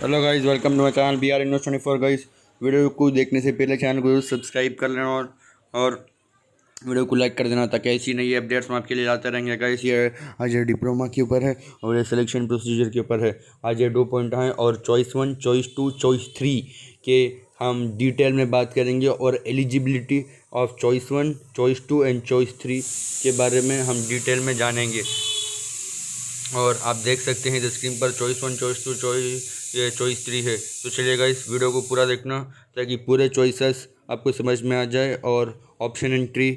hello guys welcome to my channel B R invest twenty four guys video को देखने से पहले channel को सब्सक्राइब कर लेना और और वीडियो को लाइक कर देना ताकि ऐसी नई अपडेट्स हम आपके लिए लाते रहेंगे गाइस ये आज ये डिप्लोमा के ऊपर है और ये सिलेक्शन प्रोसीजर के ऊपर है आज ये दो पॉइंट हैं और choice one choice two choice three के हम डिटेल में बात करेंगे और eligibility of choice one choice two and choice three के बारे में हम डिटेल में जानेंगे और आप देख सकते हैं स्क्रीन पर choice one choice two choice ये चॉइस थ्री है तो चलिएगा इस वीडियो को पूरा देखना ताकि पूरे चॉइसेस आपको समझ में आ जाए और ऑप्शन एंट्री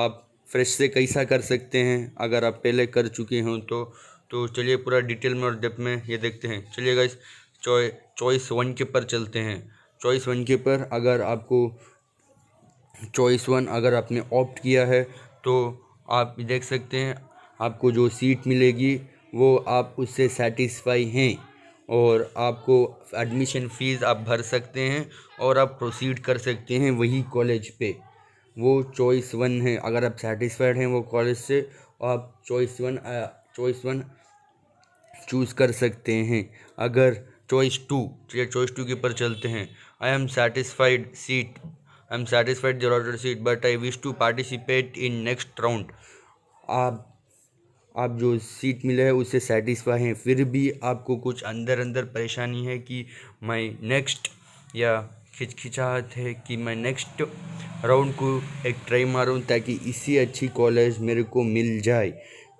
आप फ्रेश से कैसा कर सकते हैं अगर आप पहले कर चुके हों तो तो चलिए पूरा डिटेल में और डेप में ये देखते हैं चलिएगा इस चॉइस वन के पर चलते हैं चॉइस वन के पर अगर आपको चॉइस वन अगर आपने ऑप्ट किया है तो आप देख सकते हैं आपको जो सीट मिलेगी वो आप उससे सेटिस्फाई हैं और आपको एडमिशन फ़ीस आप भर सकते हैं और आप प्रोसीड कर सकते हैं वही कॉलेज पे वो चॉइस वन है अगर आप सेटिस्फाइड हैं वो कॉलेज से आप choice one choice one choose कर सकते हैं अगर चॉइस टू या चॉइस टू के ऊपर चलते हैं I am satisfied seat I am satisfied जोराटर seat but I wish to participate in next round आप आप जो सीट मिले है उससे सेटिस्फाई हैं फिर भी आपको कुछ अंदर अंदर परेशानी है कि मैं नेक्स्ट या खिचखिचाहट है कि मैं नेक्स्ट राउंड को एक ट्राई मारूं ताकि इसी अच्छी कॉलेज मेरे को मिल जाए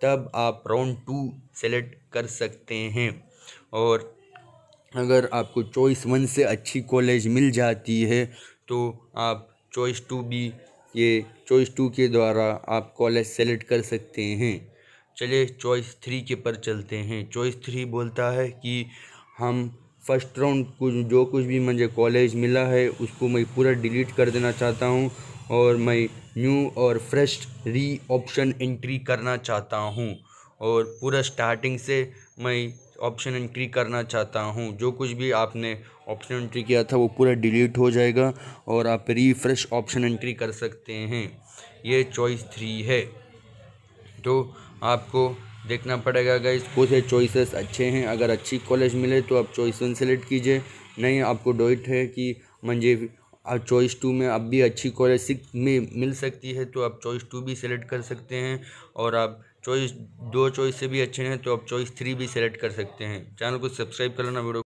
तब आप राउंड टू सेलेक्ट कर सकते हैं और अगर आपको चॉइस वन से अच्छी कॉलेज मिल जाती है तो आप चॉइस टू भी ये चॉइस टू के द्वारा आप कॉलेज सेलेक्ट कर सकते हैं चलिए चॉइस थ्री के पर चलते हैं चॉइस थ्री बोलता है कि हम फर्स्ट राउंड कुछ जो कुछ भी मुझे कॉलेज मिला है उसको मैं पूरा डिलीट कर देना चाहता हूँ और मैं न्यू और फ्रेश री ऑप्शन एंट्री करना चाहता हूँ और पूरा स्टार्टिंग से मैं ऑप्शन एंट्री करना चाहता हूँ जो कुछ भी आपने ऑप्शन एंट्री किया था वो पूरा डिलीट हो जाएगा और आप रीफ्रेश ऑप्शन एंट्री कर सकते हैं ये चॉइस थ्री है तो आपको देखना पड़ेगा अगर इसको से चॉइसेस अच्छे हैं अगर अच्छी कॉलेज मिले तो आप चॉइस वन सेलेक्ट कीजिए नहीं आपको डोइट है कि मंजे और चॉइस टू में अब भी अच्छी कॉलेज सिक्स में मिल सकती है तो आप चॉइस टू भी सेलेक्ट कर सकते हैं और आप चॉइस दो चॉइस से भी अच्छे हैं तो आप चॉइस थ्री भी सेलेक्ट कर सकते हैं चैनल को सब्सक्राइब करना वीडियो